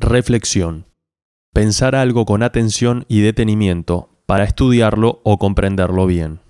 Reflexión. Pensar algo con atención y detenimiento para estudiarlo o comprenderlo bien.